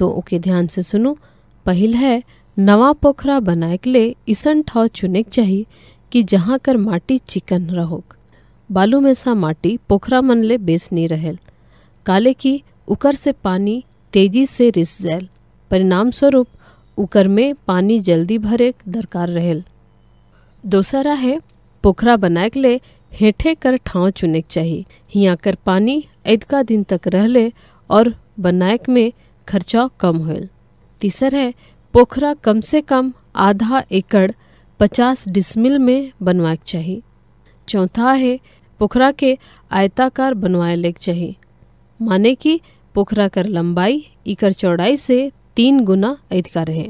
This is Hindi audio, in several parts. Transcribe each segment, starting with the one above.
तो ओके ध्यान से सुनो पहल है नवा पोखरा बनाए के लिए ईसन ठाव चुनेक चाहिए कि जहाँ कर माटी चिकन रहोग बालू में सा माटी पोखरा मन ले बेस नहीं रहेल काले की उकर से पानी तेजी से रिस जाए परिणाम स्वरूप उकर में पानी जल्दी भरे दरकार रहेल दूसरा है पोखरा बनाए के लिए हेठे कर ठाव चुनेक चाहिए हिया कर पानी ऐदका दिन तक ले और बनाएक में खर्चा कम होल तीसर है पोखरा कम से कम आधा एकड़ पचास डिसमिल में बनवाक चाहिए चौथा है पोखरा के आयताकार बनवाए लेक चाहिए माने कि पोखरा कर लंबाई इकर चौड़ाई से तीन गुना अधिकार है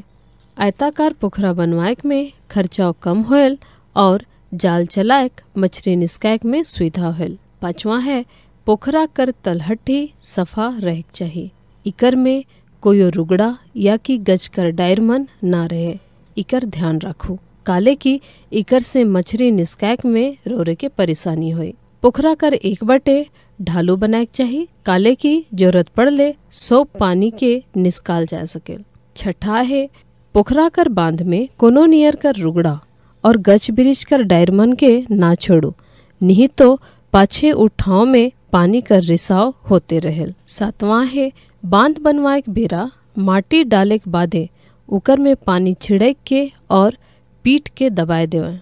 आयताकार पोखरा बनवाएक में खर्चा कम होल और जाल चलाएक मछली निस्कायक में सुविधा होल पाँचवा है पोखरा कर तलहटी सफा रह चाहिए इकर में कोई रुगड़ा या कि गज कर डायरमन ना रहे इकर ध्यान रखो काले की इकर से मछरी निस्कैक में रोरे के परेशानी हुई पोखरा कर एक बटे ढालू बनाए चाहिए काले की जरूरत पड़ ले सौ पानी के निस्काल जा सके छठा है पोखरा कर बांध में कोनो नियर कर रुगड़ा और गच ब्रिज कर डायरमन के ना छोड़ो नहीं तो पाछे उठाओ में पानी कर रिसाव होते रहे सातवां है बांध बनवाएक बेरा माटी डाले के बादे ओकर में पानी छिड़क के और पीट के दबाए देवें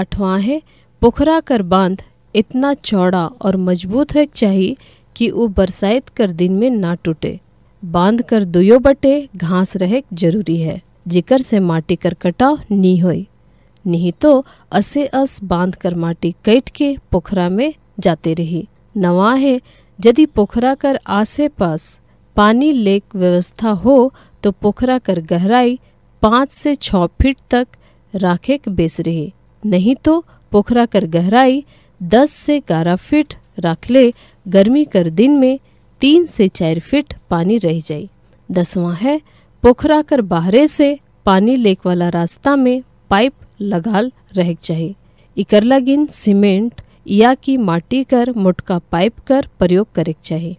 अठवा है पोखरा कर बांध इतना चौड़ा और मजबूत होक चाहिए कि वो बरसात कर दिन में ना टूटे बांध कर दुयो बटे घास रहे जरूरी है जिकर से माटी कर कटाव नी हो नहीं तो असे अस बांध कर माटी कट के पोखरा में जाते रही नवा है यदि पोखरा कर आसे पास पानी लेक व्यवस्था हो तो पोखरा कर गहराई पाँच से छ फीट तक राखे के बेस रहे नहीं तो पोखरा कर गहराई दस से ग्यारह फीट रख ले गर्मी कर दिन में तीन से चार फीट पानी रह जाए दसवां है पोखरा कर बाहरे से पानी लेक वाला रास्ता में पाइप लगाल रह चाहिए इकरला गिन सीमेंट या की माटी कर मोटका पाइप कर प्रयोग करे चाहिए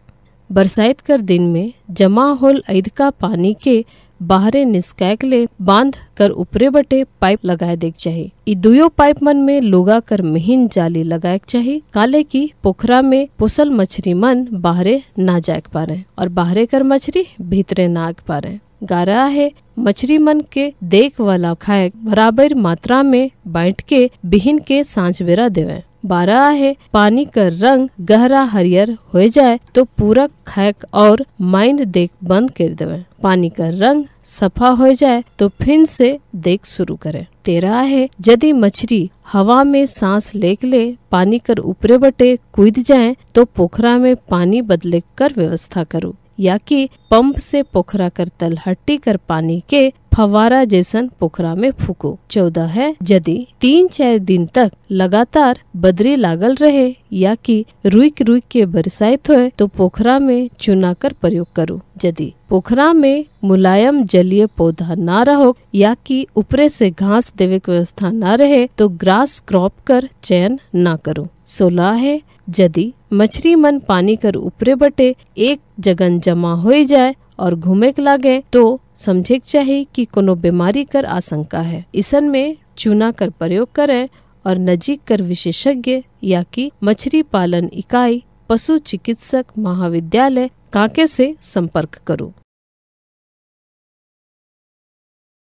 बरसात कर दिन में जमा होल ऐद का पानी के बाहरे निस्कैकले बांध कर ऊपरे बटे पाइप लगाए देख चाहिए ई दुयो पाइप मन में लोगा कर महीन जाली लगाए चाहिए काले की पोखरा में पोसल मछरी मन बाहरे ना जाग पा रहे और बाहरे कर मछरी भीतरे ना आग पा रहे गारा है मछरी मन के देख वाला खाए बराबर मात्रा में बांट के बिहिन के सांच बेरा देवे बारह है पानी का रंग गहरा हरियर हो जाए तो पूरा खैक और माइंड देख बंद कर देवे पानी का रंग सफा हो जाए तो फिर से देख शुरू करे तेरह है यदि मछली हवा में सांस लेक ले पानी कर ऊपरे बटे कूद जाए तो पोखरा में पानी बदले कर व्यवस्था करूँ या कि पंप से पोखरा कर तलहट्टी कर पानी के फवारा जैसन पोखरा में फूको चौदह है यदि तीन चार दिन तक लगातार बदरी लागल रहे या कि रुक रुक के बरसात हो तो पोखरा में चुना कर प्रयोग करो यदि पोखरा में मुलायम जलीय पौधा ना रहो या कि ऊपरे से घास देवे की व्यवस्था ना रहे तो ग्रास क्रॉप कर चयन ना करो सोलह है यदि मछरी मन पानी कर ऊपरे बटे एक जगन जमा हो जाए और घूमे लागे तो समझे चाहिए कि कोनो बीमारी कर आशंका है इसन में चूना कर प्रयोग करें और नजीक कर विशेषज्ञ या कि मछरी पालन इकाई पशु चिकित्सक महाविद्यालय कांके से संपर्क करो